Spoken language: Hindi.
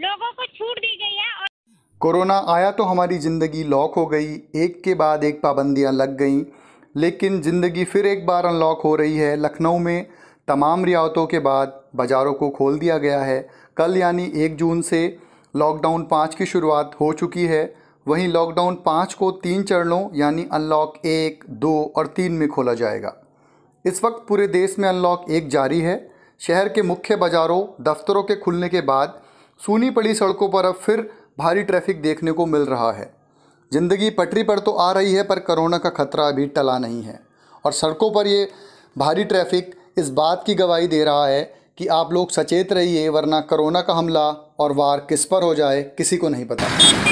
लोगों को छूट दी गई है और कोरोना आया तो हमारी ज़िंदगी लॉक हो गई एक के बाद एक पाबंदियां लग गईं लेकिन ज़िंदगी फिर एक बार अनलॉक हो रही है लखनऊ में तमाम रियायतों के बाद बाज़ारों को खोल दिया गया है कल यानी एक जून से लॉकडाउन पाँच की शुरुआत हो चुकी है वहीं लॉकडाउन पाँच को तीन चरणों यानी अनलॉक एक दो और तीन में खोला जाएगा इस वक्त पूरे देश में अनलॉक एक जारी है शहर के मुख्य बाज़ारों दफ्तरों के खुलने के बाद सूनी पड़ी सड़कों पर अब फिर भारी ट्रैफिक देखने को मिल रहा है ज़िंदगी पटरी पर तो आ रही है पर कोरोना का खतरा अभी टला नहीं है और सड़कों पर ये भारी ट्रैफिक इस बात की गवाही दे रहा है कि आप लोग सचेत रहिए वरना कोरोना का हमला और वार किस पर हो जाए किसी को नहीं पता